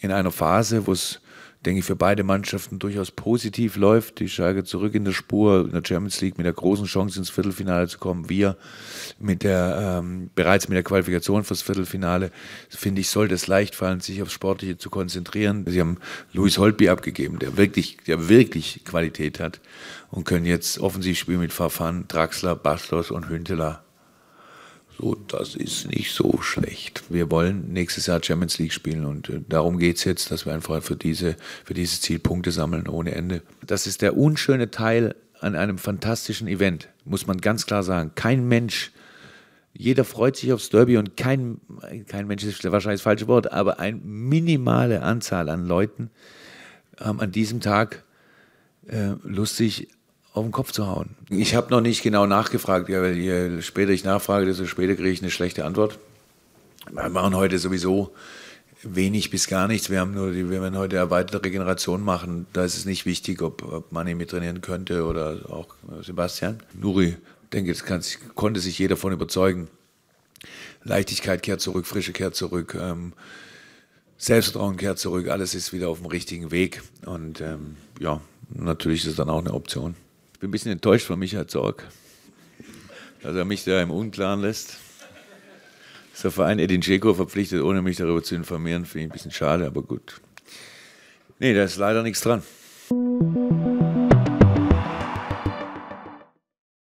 in einer Phase, wo es, denke ich, für beide Mannschaften durchaus positiv läuft. Die Schalke zurück in der Spur in der Champions League mit der großen Chance ins Viertelfinale zu kommen. Wir mit der, ähm, bereits mit der Qualifikation fürs Viertelfinale, finde ich, sollte es leicht fallen, sich aufs Sportliche zu konzentrieren. Sie haben Luis Holtby abgegeben, der wirklich, der wirklich Qualität hat und können jetzt offensiv spielen mit Fafan, Draxler, Bastos und Hünteler. So, das ist nicht so schlecht. Wir wollen nächstes Jahr Champions League spielen und äh, darum geht es jetzt, dass wir einfach für, diese, für dieses Ziel Punkte sammeln ohne Ende. Das ist der unschöne Teil an einem fantastischen Event, muss man ganz klar sagen. Kein Mensch, jeder freut sich aufs Derby und kein, kein Mensch ist wahrscheinlich das falsche Wort, aber eine minimale Anzahl an Leuten haben an diesem Tag äh, lustig auf den Kopf zu hauen. Ich habe noch nicht genau nachgefragt, ja, weil je später ich nachfrage, desto später kriege ich eine schlechte Antwort. Wir machen heute sowieso wenig bis gar nichts. Wir haben nur, die, wir werden heute erweiterte Regeneration machen. Da ist es nicht wichtig, ob, ob Manni mit trainieren könnte oder auch äh, Sebastian. Nuri, denke, das kann, konnte sich jeder davon überzeugen. Leichtigkeit kehrt zurück, Frische kehrt zurück, ähm, Selbstvertrauen kehrt zurück. Alles ist wieder auf dem richtigen Weg. Und ähm, ja, natürlich ist es dann auch eine Option bin ein bisschen enttäuscht von Micha Zorg, dass er mich da im Unklaren lässt. Dass der Verein Edin Dzeko verpflichtet, ohne mich darüber zu informieren, finde ich ein bisschen schade, aber gut. Nee, da ist leider nichts dran.